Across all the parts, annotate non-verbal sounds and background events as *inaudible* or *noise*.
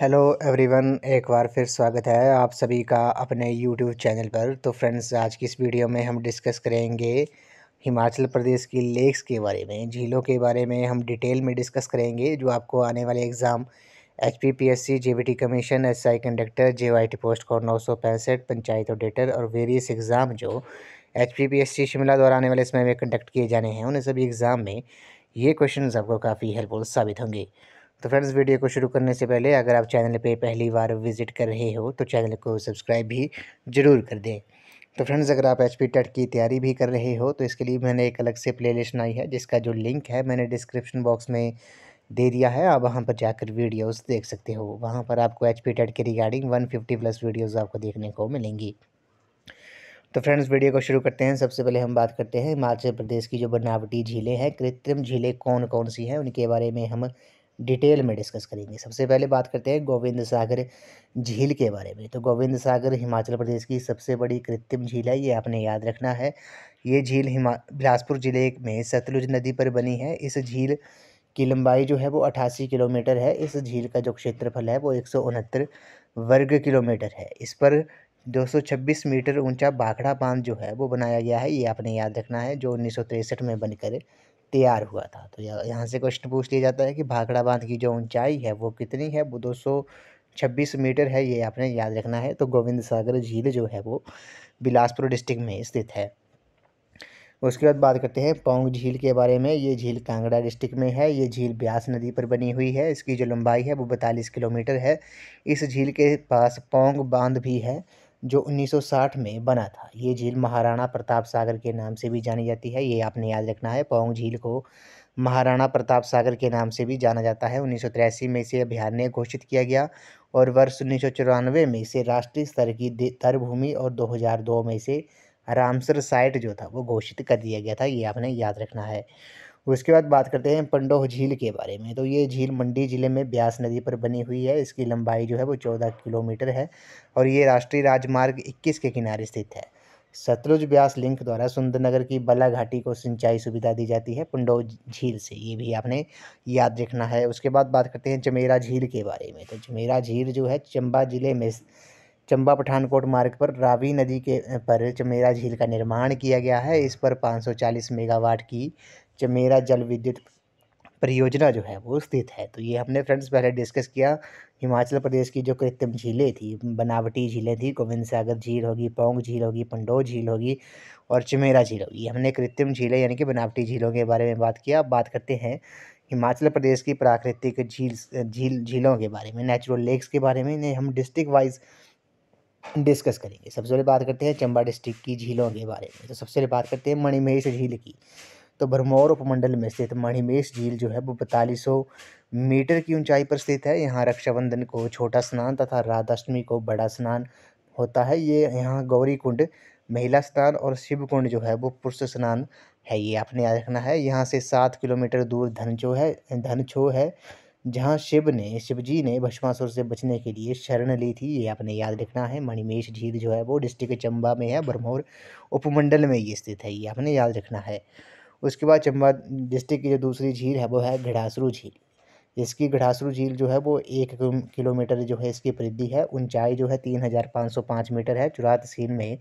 hello everyone एक बार फिर स्वागत है आप सभी का अपने यूट्यूब चैनल पर तो फ्रेंड्स आज की इस वीडियो में हम डिस्कस करेंगे हिमाचल प्रदेश की लेक्स के बारे में झीलों के बारे में हम डिटेल में डिस्कस करेंगे जो आपको आने वाले exam H P P S C J B T commission S I conductor J Y T post code नौ सौ पैंसठ पंचायत ऑडिटर और वेरियस एग्ज़ाम जो H P P S C Shimla द्वारा आने वाले समय में कंडक्ट किए जाने हैं उन सभी एग्ज़ाम में ये क्वेश्चन आपको काफ़ी हेल्पफुल साबित होंगे तो फ्रेंड्स वीडियो को शुरू करने से पहले अगर आप चैनल पे पहली बार विजिट कर रहे हो तो चैनल को सब्सक्राइब भी ज़रूर कर दें तो फ्रेंड्स अगर आप एच पी टेट की तैयारी भी कर रहे हो तो इसके लिए मैंने एक अलग से प्ले बनाई है जिसका जो लिंक है मैंने डिस्क्रिप्शन बॉक्स में दे दिया है आप वहाँ पर जाकर वीडियोस देख सकते हो वहाँ पर आपको एच पी टेट के रिगार्डिंग 150 प्लस वीडियोस आपको देखने को मिलेंगी तो फ्रेंड्स वीडियो को शुरू करते हैं सबसे पहले हम बात करते हैं हिमाचल प्रदेश की जो बनावटी झीलें हैं कृत्रिम झीलें कौन कौन सी हैं उनके बारे में हम डिटेल में डिस्कस करेंगे सबसे पहले बात करते हैं गोविंद सागर झील के बारे में तो गोविंद सागर हिमाचल प्रदेश की सबसे बड़ी कृत्रिम झील है ये आपने याद रखना है ये झील हिमा बिलासपुर ज़िले में सतलुज नदी पर बनी है इस झील की लंबाई जो है वो अट्ठासी किलोमीटर है इस झील का जो क्षेत्रफल है वो एक वर्ग किलोमीटर है इस पर 226 मीटर ऊंचा बाखड़ा बांध जो है वो बनाया गया है ये आपने याद रखना है जो उन्नीस में बनकर तैयार हुआ था तो यहाँ से क्वेश्चन पूछ लिया जाता है कि भाखड़ा बांध की जो ऊंचाई है वो कितनी है वो दो सौ छब्बीस मीटर है ये आपने याद रखना है तो गोविंद सागर झील जो है वो बिलासपुर डिस्ट्रिक्ट में स्थित है उसके बाद बात करते हैं पोंग झील के बारे में ये झील कांगड़ा डिस्ट्रिक्ट में है ये झील ब्यास नदी पर बनी हुई है इसकी जो लंबाई है वो बतालीस किलोमीटर है इस झील के पास पोंग बांध भी है जो 1960 में बना था ये झील महाराणा प्रताप सागर के नाम से भी जानी जाती है ये आपने याद रखना है पोंग झील को महाराणा प्रताप सागर के नाम से भी जाना जाता है उन्नीस में इसे अभ्यारण्य घोषित किया गया और वर्ष उन्नीस में इसे राष्ट्रीय स्तर की धरभूमि और 2002 में इसे रामसर साइट जो था वो घोषित कर दिया गया था ये आपने याद रखना है उसके बाद बात करते हैं पंडोह झील के बारे में तो ये झील मंडी ज़िले में ब्यास नदी पर बनी हुई है इसकी लंबाई जो है वो चौदह किलोमीटर है और ये राष्ट्रीय राजमार्ग इक्कीस के किनारे स्थित है सतलुज ब्यास लिंक द्वारा सुंदरनगर की बला घाटी को सिंचाई सुविधा दी जाती है पंडो झील से ये भी आपने याद रखना है उसके बाद बात करते हैं चमेरा झील के बारे में तो चमेरा झील जो है चंबा ज़िले में चंबा पठानकोट मार्ग पर रावी नदी के पर चमेरा झील का निर्माण किया गया है इस पर 540 मेगावाट की चमेरा जल विद्युत परियोजना जो है वो स्थित है तो ये हमने फ्रेंड्स पहले डिस्कस किया हिमाचल प्रदेश की जो कृत्रिम झीलें थी बनावटी झीलें थी गोविंद सागर झील होगी पोंग झील होगी पंडो झील होगी और चमेरा झील होगी हमने कृत्रिम झीलें यानी कि बनावटी झीलों के बारे में बात किया बात करते हैं हिमाचल प्रदेश की प्राकृतिक झील झील झीलों के बारे में नेचुरल लेक्स के बारे में इन्हें हम डिस्ट्रिक्ट वाइज डिस्कस करेंगे सबसे पहले बात करते हैं चंबा डिस्ट्रिक्ट की झीलों के बारे में तो सबसे पहले बात करते हैं मणिमहेश झील की तो भरमौर उपमंडल में स्थित मणिमेश झील जो है वो बतालीस मीटर की ऊंचाई पर स्थित है यहाँ रक्षाबंधन को छोटा स्नान तथा राधाष्टमी को बड़ा स्नान होता है ये यहाँ गौरी कुंड महिला स्नान और शिव कुंड जो है वो पुरुष स्नान है ये आपने याद रखना है यहाँ से सात किलोमीटर दूर धनचो है धनछो है जहाँ शिव ने शिवजी ने भस्मासुर से बचने के लिए शरण ली थी ये आपने याद रखना है मणिमेश झील जो है वो डिस्ट्रिक्ट चंबा में है भरमौर उपमंडल में ये स्थित है ये आपने याद रखना है उसके बाद चंबा डिस्ट्रिक्ट की जो दूसरी झील है वो है घड़ासरू झील इसकी घड़ासरू झील जो है वो एक किलोमीटर जो है इसकी परिधि है ऊंचाई जो है तीन हज़ार पाँच सौ पाँच मीटर है चुरात तहसील में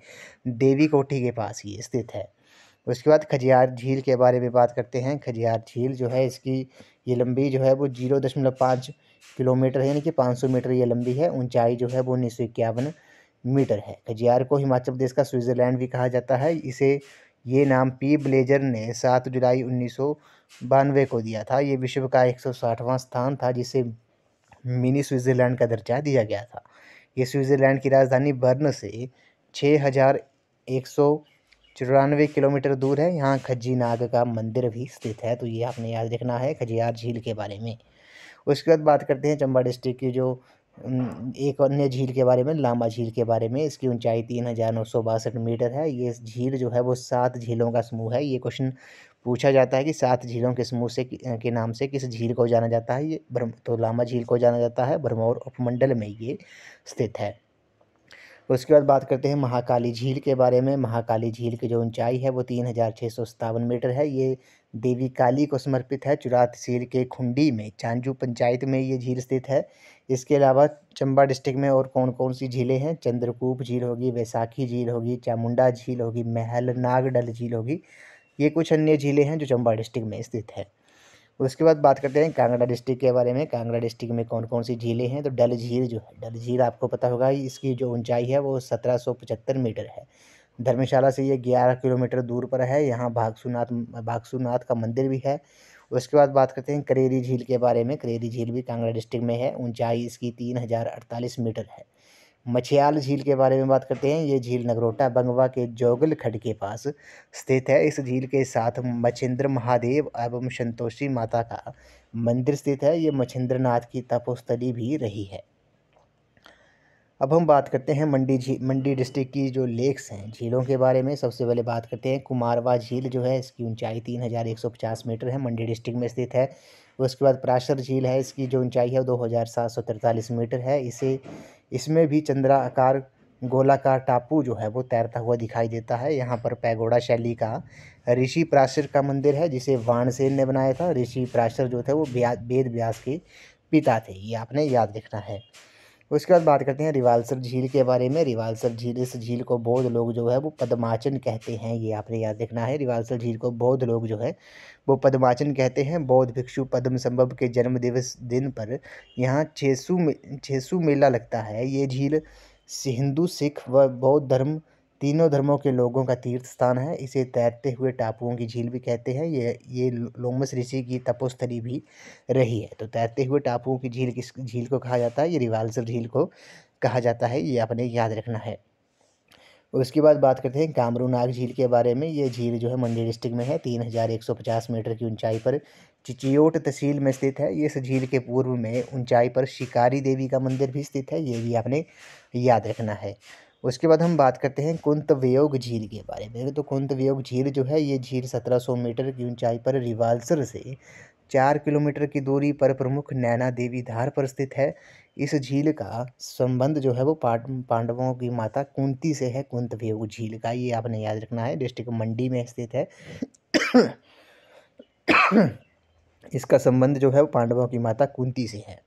देवी कोठी के पास ही स्थित है उसके बाद खजियार झील के बारे में बात करते हैं खजियार झील जो है इसकी ये लंबी जो है वो जीरो दशमलव पाँच किलोमीटर है यानी कि पाँच सौ मीटर ये लंबी है ऊंचाई जो है वो उन्नीस सौ इक्यावन मीटर है खजियार को हिमाचल प्रदेश का स्विट्ज़रलैंड भी कहा जाता है इसे ये नाम पी ब्लेजर ने सात जुलाई उन्नीस सौ बानवे को दिया था ये विश्व का एक सौ साठवां स्थान था जिसे मिनी स्विट्ज़रलैंड का दर्जा दिया गया था ये स्विट्ज़रलैंड की राजधानी बर्न से छः हज़ार एक सौ चौरानवे किलोमीटर दूर है यहाँ खज्जी नाग का मंदिर भी स्थित है तो ये आपने याद रखना है खजियार झील के बारे में उसके बाद बात करते हैं चंबा डिस्ट्रिक्ट की जो एक अन्य झील के बारे में लामा झील के बारे में इसकी ऊंचाई तीन हज़ार नौ सौ बासठ मीटर है ये झील जो है वो सात झीलों का समूह है ये क्वेश्चन पूछा जाता है कि सात झीलों के समूह से के नाम से किस झील को जाना जाता है ये ब्रह्म तो लामा झील को जाना जाता है भरमौर उपमंडल में ये स्थित है उसके बाद बात करते हैं महाकाली झील के बारे में महाकाली झील की जो ऊंचाई है वो तीन हज़ार छः सौ सत्तावन मीटर है ये देवी काली को समर्पित है चुरात सील के खुंडी में चांजू पंचायत में ये झील स्थित है इसके अलावा चंबा डिस्ट्रिक्ट में और कौन कौन सी झीलें हैं चंद्रकूप झील होगी वैसाखी झील होगी चामुंडा झील होगी महल नागडल झील होगी ये कुछ अन्य झीलें हैं जो चंबा डिस्ट्रिक्ट में स्थित है उसके बाद बात करते हैं कांगड़ा डिस्ट्रिक्ट के बारे में कांगड़ा डिस्ट्रिक्ट में कौन कौन सी झीलें हैं तो डल झील जो है डल झील आपको पता होगा इसकी जो ऊंचाई है वो सत्रह मीटर है धर्मशाला से ये ग्यारह किलोमीटर दूर पर है यहाँ भागसुनाथ भागसुनाथ का मंदिर भी है उसके बाद बात करते हैं करेरी झील के बारे में करेरी झील भी कांगड़ा डिस्ट्रिक्ट में है ऊंचाई इसकी तीन हज़ार अड़तालीस मीटर है मछियाल झील के बारे में बात करते हैं ये झील नगरोटा बंगवा के जोगल खड के पास स्थित है इस झील के साथ मछिंद्र महादेव एवं संतोषी माता का मंदिर स्थित है ये मछिंद्र नाथ की तपोस्थली भी रही है अब हम बात करते हैं मंडी झील मंडी डिस्ट्रिक्ट की जो लेक्स हैं झीलों के बारे में सबसे पहले बात करते हैं कुमारवा झील जो है इसकी ऊंचाई तीन हज़ार एक सौ पचास मीटर है मंडी डिस्ट्रिक्ट में स्थित है उसके बाद पराशर झील है इसकी जो ऊंचाई है दो हज़ार सात सौ तिरतालीस मीटर है इसे इसमें भी चंद्राकार गोलाकार टापू जो है वो तैरता हुआ दिखाई देता है यहाँ पर पैगोड़ा शैली का ऋषि पराशर का मंदिर है जिसे वाणसेन ने बनाया था ऋषि पराशर जो थे वो वेद व्यास के पिता थे ये आपने याद रखना है उसके बाद बात करते हैं रिवालसर झील के बारे में रिवालसर झील इस झील को बौद्ध लोग जो है वो पदमाचन कहते हैं ये आपने याद रखना है रिवालसर झील को बौद्ध लोग जो है वो पदमाचन कहते हैं बौद्ध भिक्षु पद्म संभव के जन्म दिवस दिन पर यहाँ छेसू छेसु मेला लगता है ये झील हिंदू सिख व बौद्ध धर्म तीनों धर्मों के लोगों का तीर्थ स्थान है इसे तैरते हुए टापुओं की झील भी कहते हैं ये ये लोमस ऋषि की तपोस्थली भी रही है तो तैरते हुए टापुओं की झील किस झील को कहा जाता है ये रिवालसर झील को कहा जाता है ये आपने याद रखना है उसके बाद बात करते हैं कामरू नाग झील के बारे में ये झील जो है मंडी डिस्ट्रिक्ट में है तीन हज़ार एक सौ पचास मीटर की ऊंचाई पर चिचियोट तहसील में स्थित है इस झील के पूर्व में ऊंचाई पर शिकारी देवी का मंदिर भी स्थित है ये भी आपने याद रखना है उसके बाद हम बात करते हैं कुंत वियोग झील के बारे में तो कुंत वियोग झील जो है ये झील 1700 मीटर की ऊंचाई पर रिवाल्सर से चार किलोमीटर की दूरी पर प्रमुख नैना देवी धार पर स्थित है इस झील का संबंध जो है वो पांडवों की माता कुंती से है कुंत वियोग झील का ये आपने याद रखना है डिस्ट्रिक्ट मंडी में स्थित है *coughs* इसका संबंध जो है वो पांडवों की माता कुंती से है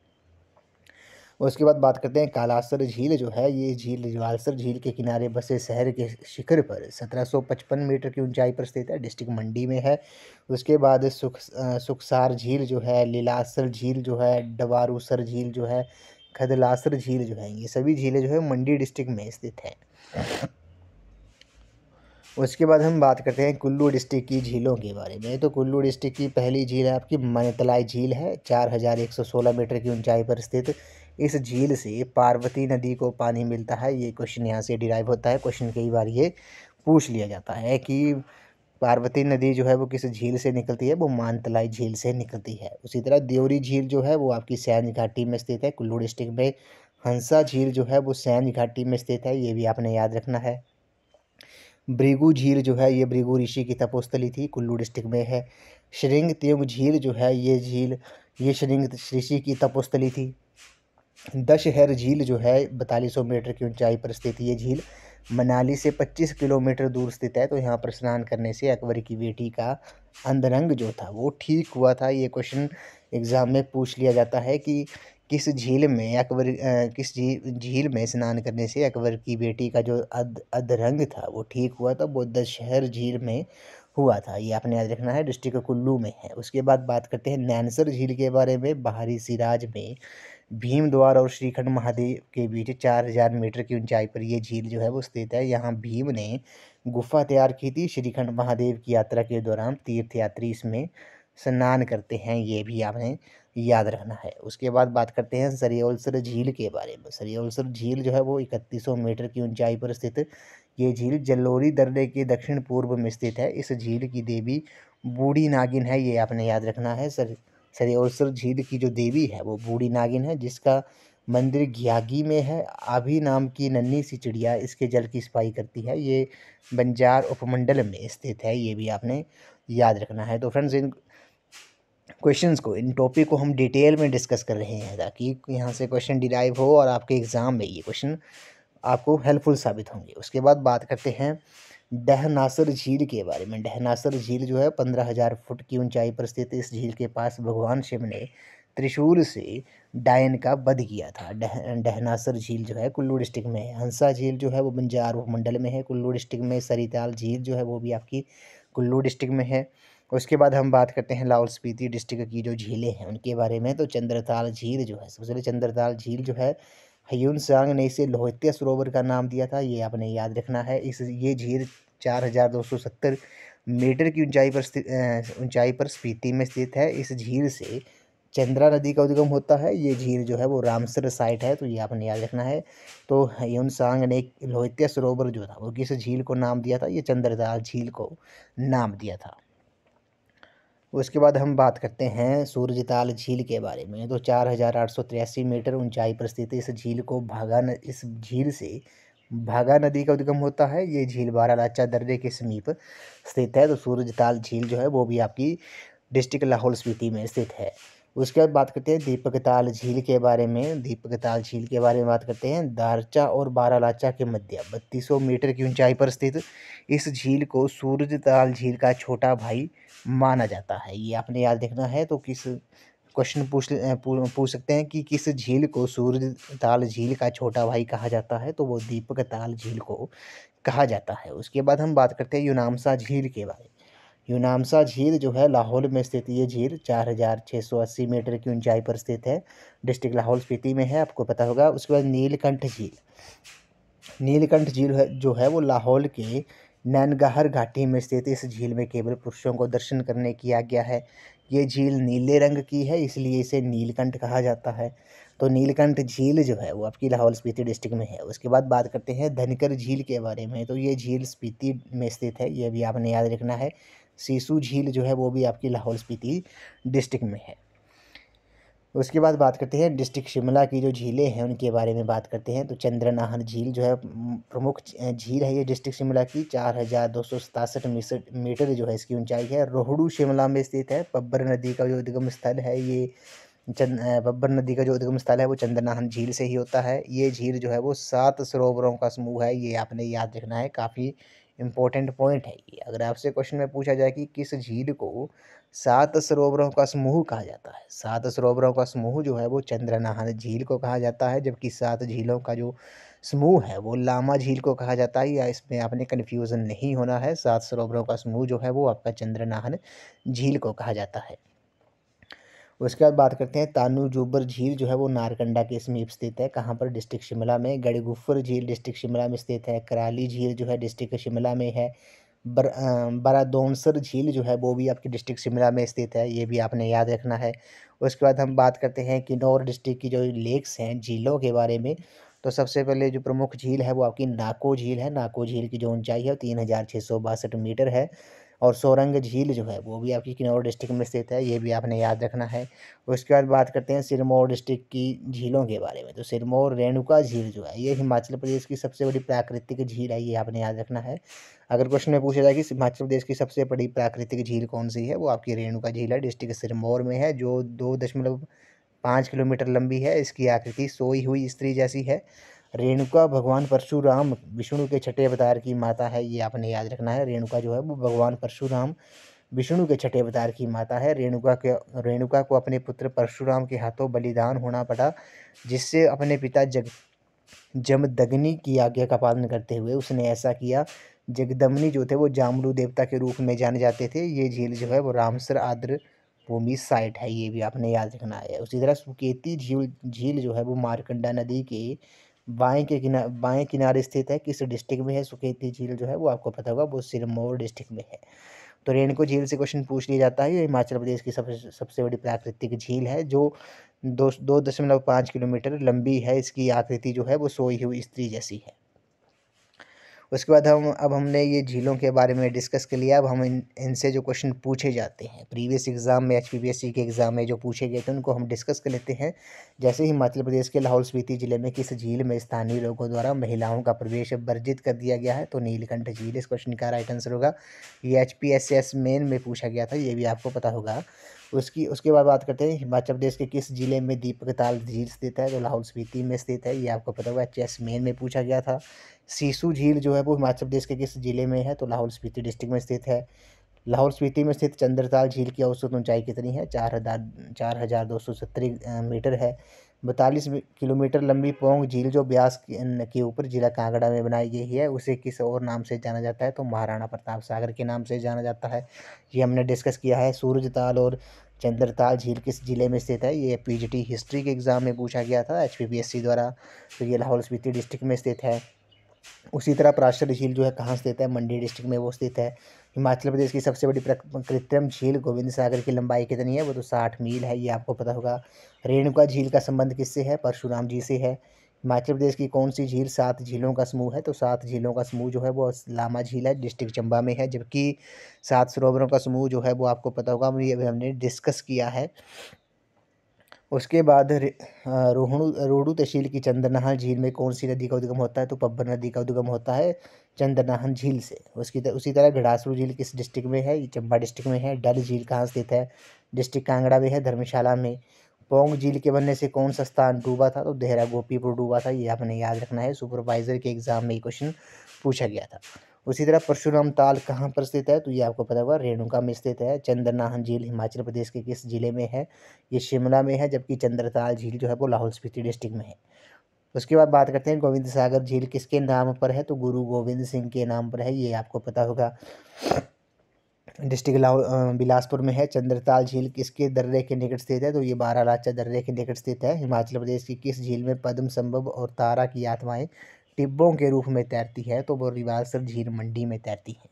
उसके बाद बात करते हैं कालासर झील जो है ये झील जवालसर झील के किनारे बसे शहर के शिखर पर 1755 मीटर की ऊंचाई पर स्थित है डिस्ट्रिक्ट मंडी में है उसके बाद सुख सुखसार झील जो है लीलासर झील जो है डवारूसर झील जो है खदलासर झील जो है ये सभी झीलें जो है मंडी डिस्ट्रिक्ट में स्थित हैं उसके बाद हम बात करते हैं कुल्लू डिस्ट्रिक्ट की झीलों के बारे में तो कुल्लू डिस्ट्रिक्ट की पहली झील है आपकी मनतलाई झील है चार हज़ार एक सौ सोलह मीटर की ऊंचाई पर स्थित इस झील से पार्वती नदी को पानी मिलता है ये क्वेश्चन यहाँ से डिराइव होता है क्वेश्चन कई बार ये पूछ लिया जाता है कि पार्वती नदी जो है वो किस झील से निकलती है वो मानतलाई झील से निकलती है उसी तरह देवरी झील जो है वो आपकी सैंज घाटी में स्थित है कुल्लू डिस्ट्रिक्ट में हंसा झील जो है वो सैंज घाटी में स्थित है ये भी आपने याद रखना है भृगु झील जो है ये भृगु ऋषि की तपोस्थली थी कुल्लू डिस्ट्रिक्ट में है श्रृंग त्योंग झील जो है ये झील ये श्रृंग ऋषि की तपोस्थली थी दशहर झील जो है बतालीस सौ मीटर की ऊंचाई पर स्थित ये झील मनाली से 25 किलोमीटर दूर स्थित है तो यहाँ पर स्नान करने से अकबर की बेटी का अंदरंग जो था वो ठीक हुआ था ये क्वेश्चन एग्ज़ाम में पूछ लिया जाता है कि किस झील में अकबर किस झील में स्नान करने से अकबर की बेटी का जो अध अधरंग था वो ठीक हुआ था वो दशहर झील में हुआ था ये आपने याद रखना है डिस्ट्रिक्ट कुल्लू में है उसके बाद बात करते हैं नैनसर झील के बारे में बाहरी सिराज में भीम द्वार और श्रीखंड महादेव के बीच चार हजार मीटर की ऊंचाई पर यह झील जो है वो स्थित है यहाँ भीम ने गुफा तैयार की थी श्रीखंड महादेव की यात्रा के दौरान तीर्थयात्री इसमें स्नान करते हैं ये भी आपने याद रखना है उसके बाद बात करते हैं सरियोलसर झील के बारे में सरियोलसर झील जो है वो इकतीस मीटर की ऊंचाई पर स्थित ये झील जल्लोरी दर्रे के दक्षिण पूर्व में स्थित है इस झील की देवी बूढ़ी नागिन है ये आपने याद रखना है सर सरेवसर झील की जो देवी है वो बूढ़ी नागिन है जिसका मंदिर घियागी में है आभी नाम की नन्ही सी चिड़िया इसके जल की सफाई करती है ये बंजार उपमंडल में स्थित है ये भी आपने याद रखना है तो फ्रेंड्स इन क्वेश्चंस को इन टॉपिक को हम डिटेल में डिस्कस कर रहे हैं ताकि यहाँ से क्वेश्चन डिराइव हो और आपके एग्ज़ाम में ये क्वेश्चन आपको हेल्पफुल साबित होंगे उसके बाद बात करते हैं डहनासर झील के बारे में डहनासर झील जो है पंद्रह हज़ार फुट की ऊंचाई पर स्थित इस झील के पास भगवान शिव ने त्रिशूल से डायन का वध किया था डह डहनासर झील जो है कुल्लू डिस्ट्रिक्ट में है हंसा झील जो है वो बंजार मंडल में है कुल्लू डिस्ट्रिक्ट में सरीताल झील जो है वो भी आपकी कुल्लू डिस्ट्रिक्ट में है उसके बाद हम बात करते हैं लाहौल स्पीति डिस्ट्रिक्ट की जो झीलें हैं उनके बारे में तो चंद्रताल झील जो है सबसे पहले चंद्रताल झील जो है हयून सांग ने इसे लोहित्य सरोवर का नाम दिया था ये आपने याद रखना है इस ये झील चार हज़ार दो सौ सत्तर मीटर की ऊंचाई पर ऊंचाई पर स्पीति में स्थित है इस झील से चंद्रा नदी का उद्गम होता है ये झील जो है वो रामसर साइट है तो ये आपने याद रखना है तो ह्यून सांग ने लोहित्य सरोवर जो था वो किस झील को नाम दिया था ये चंद्रदास झील को नाम दिया था उसके बाद हम बात करते हैं सूरजताल झील के बारे में तो चार हज़ार आठ सौ तिरासी मीटर ऊंचाई पर स्थित इस झील को भागा न, इस झील से भागा नदी का उद्गम होता है ये झील बारालाचा दर्रे के समीप स्थित है तो सूरजताल झील जो है वो भी आपकी डिस्ट्रिक्ट लाहौल स्पीति में स्थित है उसके बाद बात करते हैं दीपक ताल झील के बारे में दीपक ताल झील के बारे में बात करते हैं दारचा और बारालाचा के मध्य बत्तीस मीटर की ऊंचाई पर स्थित इस झील को सूरज ताल झील का छोटा भाई माना जाता है ये आपने याद देखना है तो किस क्वेश्चन पूछ पूछ सकते हैं कि किस झील को सूरज ताल झील का छोटा भाई कहा जाता है तो वो दीपक ताल झील को कहा जाता है उसके बाद हम बात करते हैं यूनामसा झील के बारे में यूनामसा झील जो है लाहौल में स्थित ये झील चार हज़ार छः सौ अस्सी मीटर की ऊंचाई पर स्थित है डिस्ट्रिक्ट लाहौल स्पीति में है आपको पता होगा उसके बाद नीलकंठ झील नीलकंठ झील है जो है वो लाहौल के नैनगाहर घाटी में स्थित इस झील में केवल पुरुषों को दर्शन करने की आज्ञा है ये झील नीले रंग की है इसलिए इसे नीलकंठ कहा जाता है तो नीलकंठ झील जो है वो आपकी लाहौल स्पीति डिस्ट्रिक्ट में है उसके बाद बात करते हैं धनकर झील के बारे में तो ये झील स्पीति में स्थित है ये भी आपने याद रखना है सीसू झील जो है वो भी आपकी लाहौल स्पीति डिस्ट्रिक्ट में है उसके बाद बात करते हैं डिस्ट्रिक्ट शिमला की जो झीलें हैं उनके बारे में बात करते हैं तो चंद्रनाहन झील जो है प्रमुख झील है ये डिस्ट्रिक्ट शिमला की चार हज़ार दो सौ सतासठ मीटर जो है इसकी ऊंचाई है रोहड़ू शिमला में स्थित है पब्बर नदी का जो उद्गम स्थल है ये चंद बब्बर नदी का जो उद्गम स्थल है वो चंद्रनाहन झील से ही होता है ये झील जो है वो सात सरोवरों का समूह है ये आपने याद रखना है काफ़ी इम्पोर्टेंट पॉइंट है ये अगर आपसे क्वेश्चन में पूछा जाए कि किस झील को सात सरोवरों का समूह कहा जाता है सात सरोवरों का समूह जो है वो चंद्रनाहन झील को कहा जाता है जबकि सात झीलों का जो समूह है वो लामा झील को कहा जाता है या इसमें आपने कन्फ्यूज़न नहीं होना है सात सरोवरों का समूह जो है वो आपका चंद्रनाहन झील को कहा जाता है उसके बाद बात करते हैं तानू जूबर झील जो है वो नारकंडा के समीप स्थित है कहाँ पर डिस्ट्रिक्ट शिमला में गढ़गुफर झील डिस्ट्रिक्ट शिमला में स्थित है कराली झील जो है डिस्ट्रिक्ट शिमला में है बर बरादोंसर झील जो है वो भी आपकी डिस्ट्रिक्ट शिमला में स्थित है ये भी आपने याद रखना है उसके बाद हम बात करते हैं किन्नौर डिस्ट्रिक्ट की जो लेक्स हैं झीलों के बारे में तो सबसे पहले जो प्रमुख झील है वो आपकी नाको झील है नाको झील की जो ऊंचाई है तीन हज़ार छः सौ बासठ मीटर है और सोरंग झील जो है वो भी आपकी किन्नौर डिस्ट्रिक्ट में स्थित है ये भी आपने याद रखना है उसके बाद बात करते हैं सिरमौर डिस्ट्रिक्ट की झीलों के बारे में तो सिरमौर रेणुका झील जो है ये हिमाचल प्रदेश की सबसे बड़ी प्राकृतिक झील है ये आपने याद रखना है अगर क्वेश्चन में पूछा जाए कि हिमाचल प्रदेश की सबसे बड़ी प्राकृतिक झील कौन सी है वो आपकी रेणुका झील है डिस्ट्रिक्ट सिरमौर में है जो दो दशमलव पाँच किलोमीटर लंबी है इसकी आकृति सोई हुई स्त्री जैसी है रेणुका भगवान परशुराम विष्णु के छठे अवतार की माता है ये आपने याद रखना है रेणुका जो है वो भगवान परशुराम विष्णु के छठे अवतार की माता है रेणुका के रेणुका को अपने पुत्र परशुराम के हाथों बलिदान होना पड़ा जिससे अपने पिता जग जमदग्नि की आज्ञा का पालन करते हुए उसने ऐसा किया जगदमनी जो थे वो जामरू देवता के रूप में जाने जाते थे ये झील जो है वो रामसर आद्र भूमि साइट है ये भी आपने याद रखना है उसी तरह सुकेती झील झील जो है वो मारकंडा नदी के बाएं के किनारे बाएँ किनारे स्थित है किस डिस्ट्रिक्ट में है सुकेती झील जो है वो आपको पता होगा वो सिरमौर डिस्ट्रिक्ट में है तो रेणको झील से क्वेश्चन पूछ लिया जाता है ये हिमाचल प्रदेश की सबसे सबसे बड़ी प्राकृतिक झील है जो दो दो दशमलव पाँच किलोमीटर लंबी है इसकी आकृति जो है वो सोई हुई स्त्री जैसी है उसके बाद हम अब हमने ये झीलों के बारे में डिस्कस कर लिया अब हम इन इनसे जो क्वेश्चन पूछे जाते हैं प्रीवियस एग्ज़ाम में एच के एग्ज़ाम में जो पूछे गए थे उनको हम डिस्कस कर लेते हैं जैसे ही हिमाचल प्रदेश के लाहौल स्पीति ज़िले में किस झील में स्थानीय लोगों द्वारा महिलाओं का प्रवेश वर्जित कर दिया गया है तो नीलकंठ झील इस क्वेश्चन का राइट आंसर होगा ये एच पी मेन में पूछा गया था ये भी आपको पता होगा उसकी उसके बाद बात करते हैं हिमाचल प्रदेश के किस ज़िले में दीपकताल झील स्थित है तो लाहौल स्पीति में स्थित है ये आपको पता होगा चेस मेन में पूछा गया था सीसु झील जो है वो हिमाचल प्रदेश के किस ज़िले में है तो लाहौल स्पीति डिस्ट्रिक्ट में स्थित है लाहौल स्पीति में स्थित चंद्रताल झील की औसत ऊंचाई कितनी है चार हज़ार चार हज़ार दो सौ सत्तर मीटर है बतालीस किलोमीटर लंबी पोंग झील जो ब्यास के ऊपर जिला कांगड़ा में बनाई गई है उसे किस और नाम से जाना जाता है तो महाराणा प्रताप सागर के नाम से जाना जाता है ये हमने डिस्कस किया है सूरजताल और चंद्रताल झील किस ज़िले में स्थित है ये पीजीटी हिस्ट्री के एग्ज़ाम में पूछा गया था एचपीपीएससी द्वारा तो ये लाहौल स्पीति डिस्ट्रिक्ट में स्थित है उसी तरह पराशर झील जो है कहाँ स्थित है मंडी डिस्ट्रिक्ट में वो स्थित है हिमाचल प्रदेश की सबसे बड़ी कृत्रिम झील गोविंद सागर की लंबाई कितनी है वो तो साठ मील है ये आपको पता होगा रेणुका झील का संबंध किससे है परशुराम जी से है हिमाचल प्रदेश की कौन सी झील सात झीलों का समूह है तो सात झीलों का समूह जो है वो लामा झील है डिस्ट्रिक्ट चंबा में है जबकि सात सरोवरों का समूह जो है वो आपको पता होगा ये हमने डिस्कस किया है उसके बाद रोहणु रोहडू तहसील की चंद्रनाहर झील में कौन सी नदी का उद्गम होता है तो पब्बर नदी का उद्गम होता है चंद्रनाहन झील से उसकी तर, उसी तरह घड़ासरू झील किस डिस्ट्रिक्ट में है ये चंबा डिस्ट्रिक्ट में है डल झील कहाँ स्थित है डिस्ट्रिक्ट कांगड़ा में है धर्मशाला में पोंग झील के बनने से कौन सा स्थान डूबा था तो देहरा गोपीपुर डूबा था ये आपने याद रखना है सुपरवाइजर के एग्ज़ाम में ये क्वेश्चन पूछा गया था उसी तरह परशुराम ताल कहाँ पर स्थित है तो ये आपको पता होगा रेणुका में स्थित है चंद्रनाहन झील हिमाचल प्रदेश के किस ज़िले में है ये शिमला में है जबकि चंद्रताल झील जो है वो लाहौल स्पीति डिस्ट्रिक्ट में है उसके बाद बात करते हैं गोविंद सागर झील किसके नाम पर है तो गुरु गोविंद सिंह के नाम पर है ये आपको पता होगा डिस्ट्रिक्ट लाहौल बिलासपुर में है चंद्रताल झील किसके दर्रे के निकट स्थित है तो ये लाचा दर्रे के निकट स्थित है हिमाचल प्रदेश की किस झील में पद्म संभव और तारा की आत्माएं टिब्बों के रूप में तैरती है तो वो रिवालसर झील मंडी में तैरती है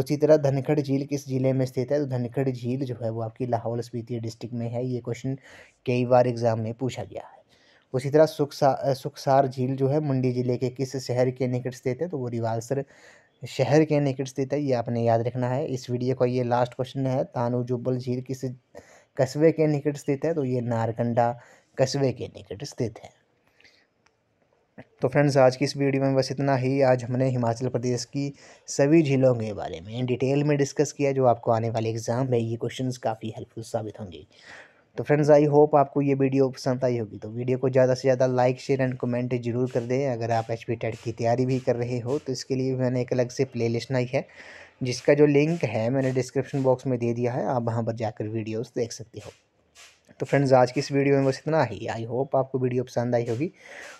उसी तरह धनखड़ झील किस ज़िले में स्थित है तो धनखड़ झील जो है वो आपकी लाहौल स्पीति डिस्ट्रिक्ट में है ये क्वेश्चन कई बार एग्ज़ाम में पूछा गया है उसी तरह सुखसा सुखसार झील जो है मंडी ज़िले के किस शहर के निकट स्थित है तो वो रिवालसर शहर के निकट स्थित है ये आपने याद रखना है इस वीडियो का ये लास्ट क्वेश्चन है तानू जुब्बल झील किस कस्बे के निकट स्थित है तो ये नारकंडा कस्बे के निकट स्थित है तो फ्रेंड्स आज की इस वीडियो में बस इतना ही आज हमने हिमाचल प्रदेश की सभी झीलों के बारे में डिटेल में डिस्कस किया जो आपको आने वाले एग्ज़ाम में ये क्वेश्चंस काफ़ी हेल्पफुल साबित होंगे तो फ्रेंड्स आई होप आपको ये वीडियो पसंद आई होगी तो वीडियो को ज़्यादा से ज़्यादा लाइक शेयर एंड कमेंट जरूर कर दें अगर आप एच पी टेट की तैयारी भी कर रहे हो तो इसके लिए मैंने एक अलग से प्ले लिस्ट बनाई है जिसका जो लिंक है मैंने डिस्क्रिप्शन बॉक्स में दे दिया है आप वहाँ पर जाकर वीडियोज़ देख सकते हो तो फ्रेंड्स आज की इस वीडियो में बस इतना ही आई होप आपको वीडियो पसंद आई होगी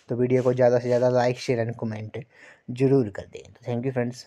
तो वीडियो को ज़्यादा से ज़्यादा लाइक शेयर एंड कमेंट जरूर कर दें तो थैंक यू फ्रेंड्स